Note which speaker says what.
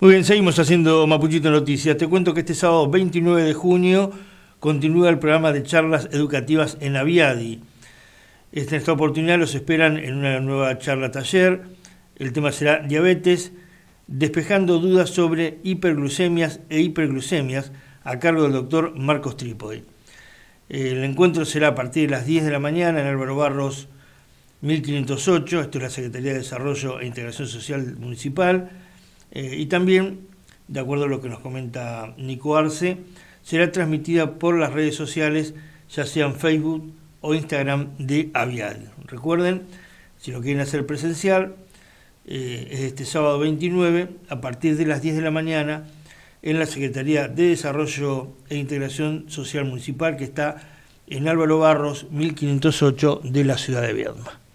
Speaker 1: Muy bien, seguimos haciendo Mapuchito Noticias. Te cuento que este sábado 29 de junio continúa el programa de charlas educativas en Aviadi. En esta oportunidad los esperan en una nueva charla taller. El tema será diabetes, despejando dudas sobre hiperglucemias e hiperglucemias a cargo del doctor Marcos Trípode. El encuentro será a partir de las 10 de la mañana en Álvaro Barros 1508, esto es la Secretaría de Desarrollo e Integración Social Municipal eh, y también, de acuerdo a lo que nos comenta Nico Arce, será transmitida por las redes sociales, ya sean Facebook o Instagram de Avial. Recuerden, si lo quieren hacer presencial, eh, es este sábado 29 a partir de las 10 de la mañana en la Secretaría de Desarrollo e Integración Social Municipal que está en Álvaro Barros 1508 de la ciudad de Viedma.